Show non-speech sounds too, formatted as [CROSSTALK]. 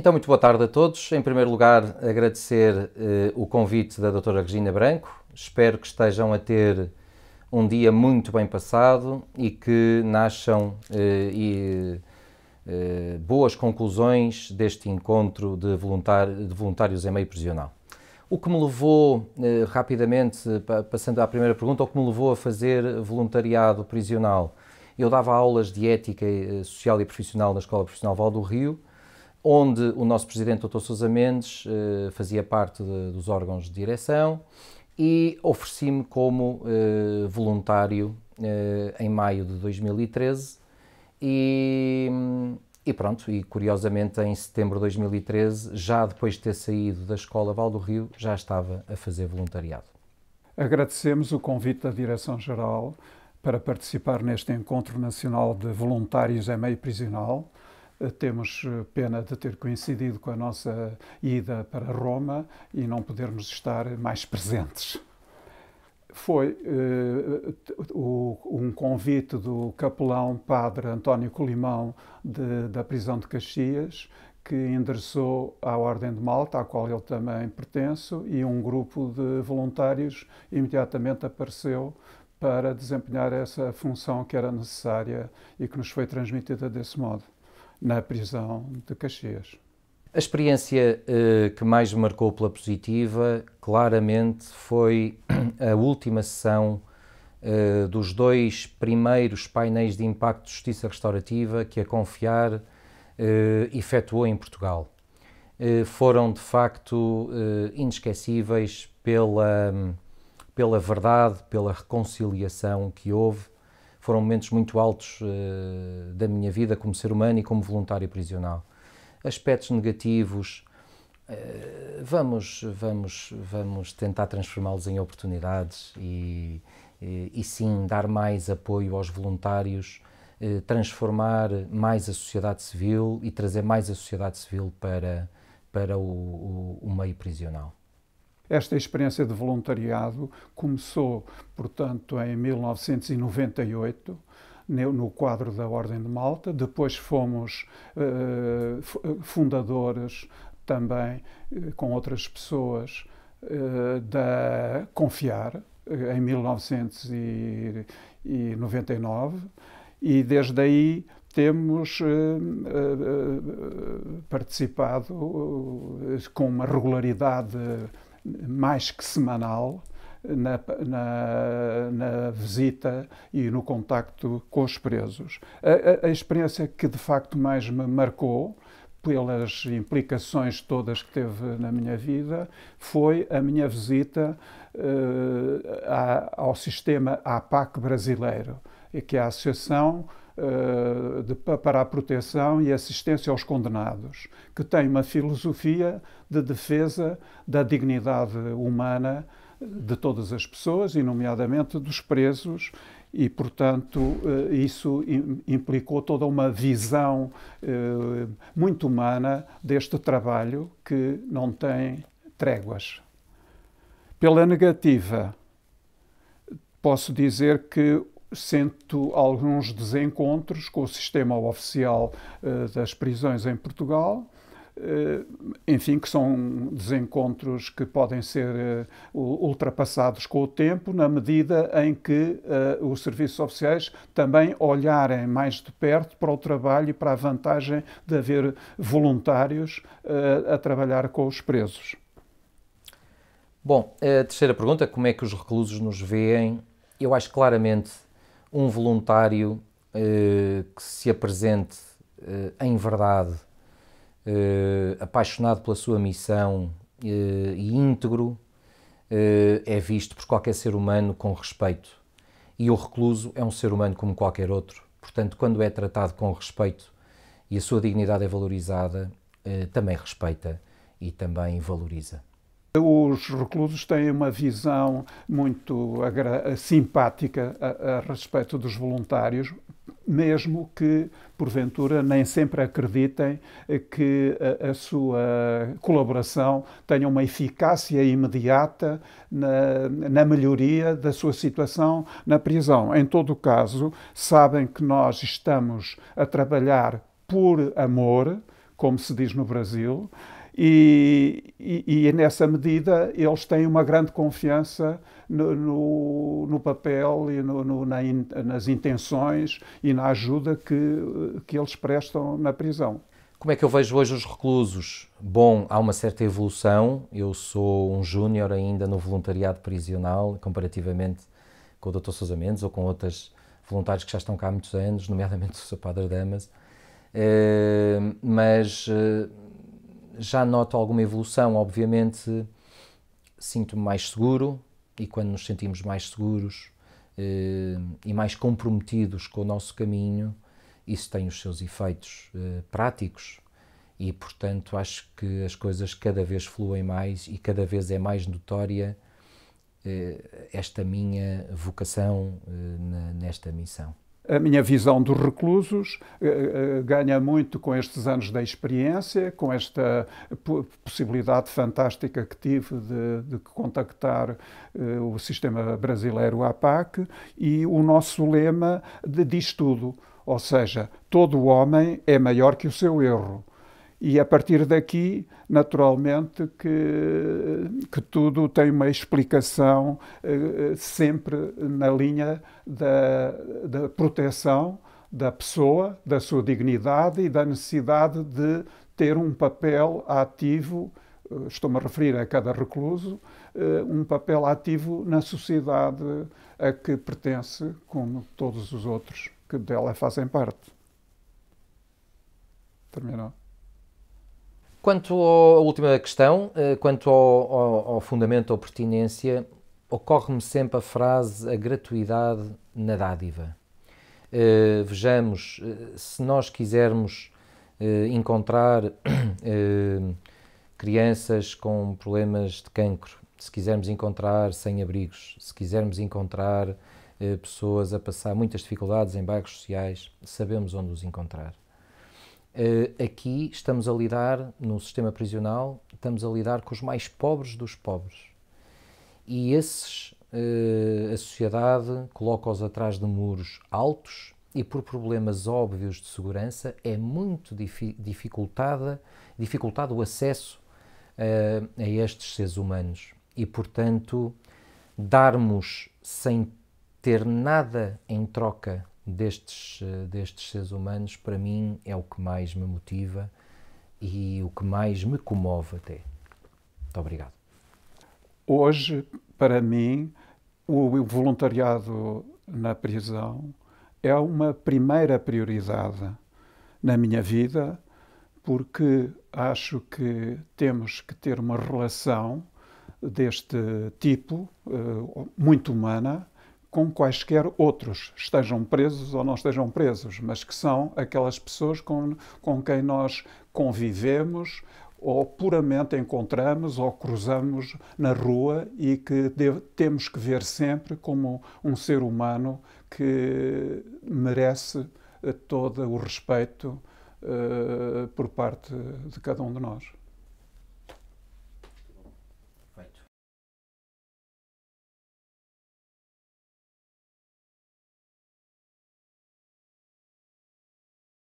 Então, muito boa tarde a todos. Em primeiro lugar, agradecer eh, o convite da doutora Regina Branco. Espero que estejam a ter um dia muito bem passado e que nasçam eh, e, eh, boas conclusões deste encontro de, de, voluntários em meio prisional. O que me levou, eh, rapidamente, passando à primeira pergunta, o que me levou a fazer voluntariado prisional? Eu dava aulas de ética eh, social e profissional na Escola Profissional Val do Rio onde o nosso presidente, Dr. Sousa Mendes, eh, fazia parte de, dos órgãos de direção e ofereci-me como eh, voluntário eh, em maio de 2013 e, e, pronto, e curiosamente em setembro de 2013, já depois de ter saído da Escola Val do Rio, já estava a fazer voluntariado. Agradecemos o convite da Direção-Geral para participar neste Encontro Nacional de Voluntários em Meio Prisional, eh, temos eh, pena de ter coincidido com a nossa ida para Roma e não podermos estar mais presentes. Foi uh, um convite do capelão padre António Colimão de, da prisão de Caxias que endereçou à Ordem de Malta, à qual eu também pertenço, e um grupo de voluntários imediatamente apareceu para desempenhar essa função que era necessária e que nos foi transmitida desse modo na prisão de Caxias. A experiência eh, que mais marcou pela positiva, claramente, foi [CLEARS THROAT] a última sessão eh, dos dois primeiros painéis de impacto de justiça restaurativa que a Confiar eh, efetuou em Portugal. Eh, foram, de facto, eh, inesquecíveis pela, hum, pela verdade, pela reconciliação que houve foram momentos muito altos uh, da minha vida como ser humano e como voluntário prisional. Aspectos negativos, uh, vamos, vamos, vamos tentar transformá-los em oportunidades e, e, eh, e, sim dar mais apoio aos voluntários, uh, transformar mais a sociedade civil e trazer mais a sociedade civil para, para o, o, o meio prisional. Esta experiência de voluntariado começou, portanto, em 1998 no quadro da Ordem de Malta. Depois fomos eh, eh, fundadores também eh, com outras pessoas eh, da Confiar eh, em 1999 e desde aí temos eh, participado com uma regularidade mais que semanal, na, na, na, visita e no contacto com os presos. A, a, a, experiência que de facto mais me marcou, pelas implicações todas que teve na minha vida, foi a minha visita uh, a, ao sistema APAC brasileiro, que é a Associação eh, de, para a proteção e assistência aos condenados, que tem uma filosofia de defesa da dignidade humana eh, de todas as pessoas, e nomeadamente dos presos, e, portanto, eh, isso implicou toda uma visão muito humana deste trabalho que não tem tréguas. Pela negativa, posso dizer que sento alguns desencontros com o sistema oficial eh, das prisões em Portugal. Eh, enfim, que são desencontros que podem ser eh, ultrapassados com o tempo, na medida em que os serviços oficiais também olharem mais de perto para o trabalho e para a vantagem de haver voluntários a trabalhar com os presos. Bom, a terceira pergunta: como é que os reclusos nos veem? Eu acho claramente um voluntário eh, que se apresente eh, em verdade, eh, apaixonado pela sua missão eh, e íntegro, eh, é visto por qualquer ser humano com respeito. E o recluso é um ser humano como qualquer outro. Portanto, quando é tratado com respeito e a sua dignidade é valorizada, eh, também respeita e também valoriza. Os reclusos têm uma visão muito simpática a, a respeito dos voluntários, mesmo que, porventura, nem sempre acreditem que a, a sua colaboração tenha uma eficácia imediata na, na, melhoria da sua situação na prisão. Em todo o caso, sabem que nós estamos a trabalhar por amor, como se diz no Brasil, e, e, e, nessa medida eles têm uma grande confiança no, no, no papel e no, na in, nas intenções e na ajuda que, que eles prestam na prisão. Como é que eu vejo hoje os reclusos? Bom, há uma certa evolução. Eu sou um júnior ainda no voluntariado prisional, comparativamente com o Dr. Sousa Mendes ou com outros voluntários que já estão cá há muitos anos, nomeadamente o Sr. Padre Damas. Uh, mas uh, já noto alguma evolução, obviamente sinto-me mais seguro e quando nos sentimos mais seguros eh, e mais comprometidos com o nosso caminho, isso tem os seus efeitos eh, práticos e, portanto, acho que as coisas cada vez fluem mais e cada vez é mais notória eh, esta minha vocação eh, nesta missão. A minha visão dos reclusos eh, eh, ganha muito com estes anos da experiência, com esta possibilidade fantástica que tive de, de contactar eh, o sistema brasileiro APAC e o nosso lema de diz tudo, ou seja, todo homem é maior que o seu erro. E a partir daqui, naturalmente, que, que tudo tem uma explicação eh, eh, sempre na linha da, da proteção da pessoa, da sua dignidade e da necessidade de ter um papel ativo, eh, estou-me a referir a cada recluso, um papel ativo na sociedade a que pertence, como todos os outros que dela fazem parte. Terminou. Quanto à última questão, eh, quanto ao, ao, ao fundamento ou pertinência, ocorre-me sempre a frase a gratuidade na dádiva. Eh, vejamos, eh, se nós quisermos encontrar [CLEARS THROAT] crianças com problemas de cancro, se quisermos encontrar sem-abrigos, se quisermos encontrar pessoas a passar muitas dificuldades em bairros sociais, sabemos onde os encontrar. Uh, aqui estamos a lidar, no sistema prisional, estamos a lidar com os mais pobres dos pobres. E esses, uh, a sociedade coloca-os atrás de muros altos e, por problemas óbvios de segurança, é muito difi dificultada, dificultado o acesso uh, a estes seres humanos. E, portanto, darmos sem ter nada em troca destes, eh, destes seres humanos, para mim, é o que mais me motiva e o que mais me comove até. Muito obrigado. Hoje, para mim, o voluntariado na prisão é uma primeira prioridade na minha vida, porque acho que temos que ter uma relação deste tipo, eh, muito humana, com quaisquer outros, estejam presos ou não estejam presos, mas que são aquelas pessoas com, com quem nós convivemos ou puramente encontramos ou cruzamos na rua e que deve, temos que ver sempre como um ser humano que merece eh, todo o respeito uh, por parte de cada um de nós.